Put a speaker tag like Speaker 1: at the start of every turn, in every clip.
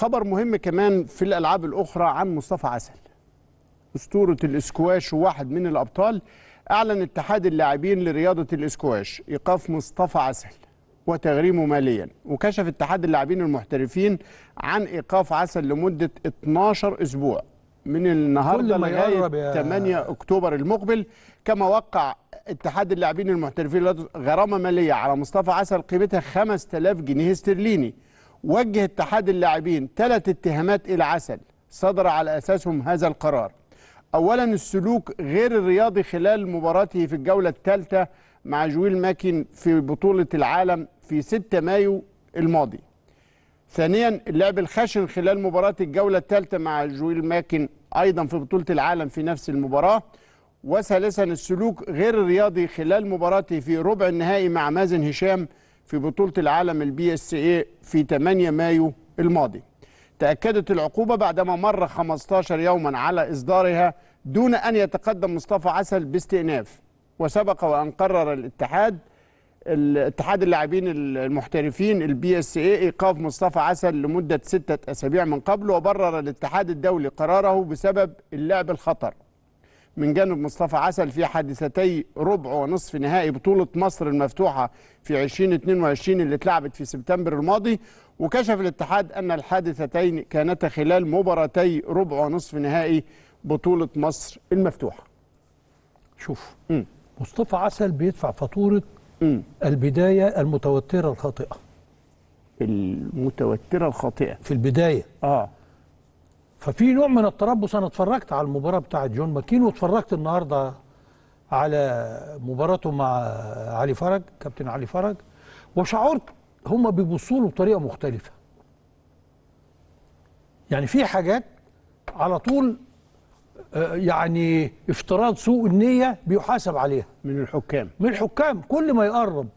Speaker 1: خبر مهم كمان في الالعاب الاخرى عن مصطفى عسل اسطوره الاسكواش وواحد من الابطال اعلن اتحاد اللاعبين لرياضه الاسكواش ايقاف مصطفى عسل وتغريمه ماليا وكشف اتحاد اللاعبين المحترفين عن ايقاف عسل لمده 12 اسبوع من النهارده لغايه 8 اكتوبر المقبل كما وقع اتحاد اللاعبين المحترفين غرامه ماليه على مصطفى عسل قيمتها 5000 جنيه استرليني وجه اتحاد اللاعبين ثلاث اتهامات إلى عسل صدر على أساسهم هذا القرار أولا السلوك غير الرياضي خلال مباراته في الجولة الثالثة مع جويل ماكن في بطولة العالم في 6 مايو الماضي ثانيا اللعب الخشن خلال مباراة الجولة الثالثة مع جويل ماكن أيضا في بطولة العالم في نفس المباراة وثالثا السلوك غير الرياضي خلال مباراته في ربع النهائي مع مازن هشام في بطولة العالم البي اس اي في 8 مايو الماضي تأكدت العقوبة بعدما مر 15 يوما على إصدارها دون أن يتقدم مصطفى عسل باستئناف وسبق وأن قرر الاتحاد الاتحاد اللاعبين المحترفين البي اس اي ايقاف مصطفى عسل لمده سته اسابيع من قبل وبرر الاتحاد الدولي قراره بسبب اللعب الخطر من جانب مصطفى عسل في حادثتي ربع ونصف نهائي بطولة مصر المفتوحة في 2022 اللي اتلعبت في سبتمبر الماضي وكشف الاتحاد أن الحادثتين كانتا خلال مباراتي ربع ونصف نهائي بطولة مصر المفتوحة
Speaker 2: شوف مم. مصطفى عسل بيدفع فاتورة البداية المتوترة الخاطئة المتوترة الخاطئة في البداية آه ففي نوع من التربص انا اتفرجت على المباراه بتاعه جون ماكين واتفرجت النهارده على مباراته مع علي فرج كابتن علي فرج وشعرت هم بيبصوا له بطريقه مختلفه يعني في حاجات على طول آه، يعني افتراض سوء النيه بيحاسب عليها من الحكام من الحكام كل ما يقرب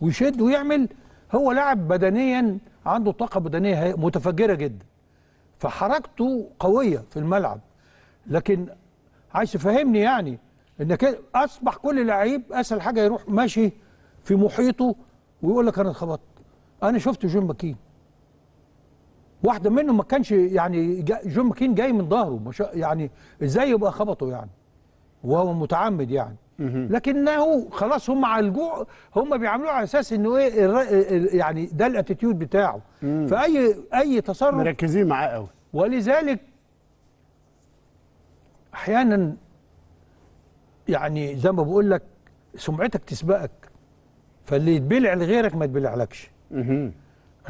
Speaker 2: ويشد ويعمل هو لاعب بدنيا عنده طاقه بدنيه متفجره جدا فحركته قوية في الملعب لكن عايز تفهمني يعني انك اصبح كل لعيب اسهل حاجه يروح ماشي في محيطه ويقول لك انا اتخبطت انا شفت جون ماكين واحده منهم ما كانش يعني جون ماكين جاي من ظهره يعني ازاي يبقى خبطه يعني وهو متعمد يعني لكنه خلاص هم على الجوع هم بيعاملوه على اساس انه ايه يعني ده الاتيتيود بتاعه فاي اي تصرف مركزين معاه قوي ولذلك احيانا يعني زي ما بقول لك سمعتك تسبقك فاللي يتبلع لغيرك ما يتبلعلكش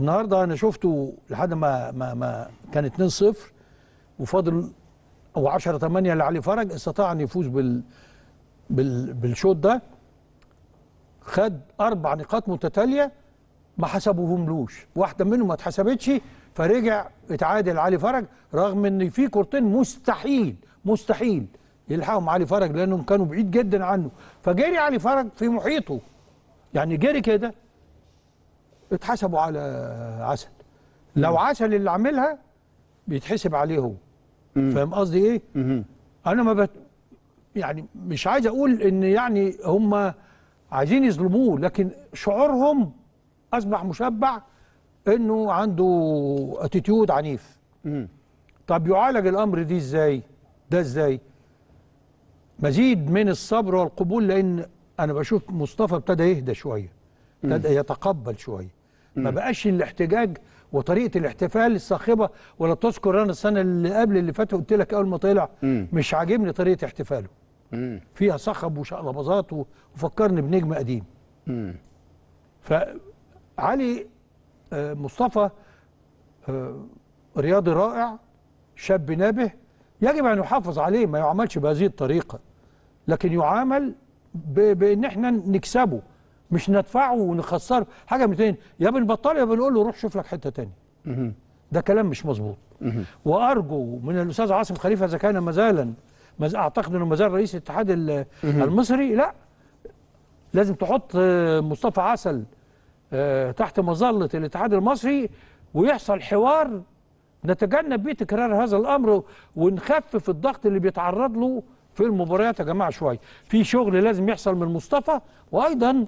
Speaker 2: النهارده انا شفته لحد ما ما ما كان 2-0 وفاضل او 10 8 لعلي فرج استطاع ان يفوز بال بالشوط ده خد اربع نقاط متتاليه ما حسبوهملوش واحده منهم ما اتحسبتش فرجع اتعادل علي فرج رغم ان في كورتين مستحيل مستحيل يلحقهم علي فرج لانهم كانوا بعيد جدا عنه فجري علي فرج في محيطه يعني جري كده اتحسبوا على عسل لو عسل اللي عاملها بيتحسب عليه هو فاهم قصدي ايه؟ انا ما بت... يعني مش عايز اقول ان يعني هم عايزين يظلموه لكن شعورهم اصبح مشبع انه عنده اتيتيود عنيف مم. طب يعالج الامر دي ازاي ده ازاي مزيد من الصبر والقبول لان انا بشوف مصطفى ابتدى يهدى شويه ابتدى يتقبل شويه ما بقاش الاحتجاج وطريقه الاحتفال الصاخبه ولا تذكر انا السنه اللي قبل اللي فاتت قلت لك اول ما طلع مش عاجبني طريقه احتفاله مم. فيها صخب وشقلباظات وفكرني بنجم قديم مم. فعلي آه، مصطفى آه، رياضي رائع شاب نابه يجب ان يحافظ عليه ما يعملش بهذه الطريقه لكن يعامل بان احنا نكسبه مش ندفعه ونخسره حاجه من يا بنبطل يا بنقول له روح شوف لك حته تانية ده كلام مش مظبوط وارجو من الاستاذ عاصم خليفه اذا كان مازالا اعتقد انه مازال رئيس الاتحاد المصري لا لازم تحط آه، مصطفى عسل آه، تحت مظله الاتحاد المصري ويحصل حوار نتجنب بيه تكرار هذا الامر ونخفف الضغط اللي بيتعرض له في المباريات يا جماعه شويه في شغل لازم يحصل من مصطفى وايضا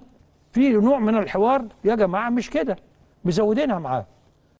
Speaker 2: في نوع من الحوار يا جماعه مش كده مزودينها معاه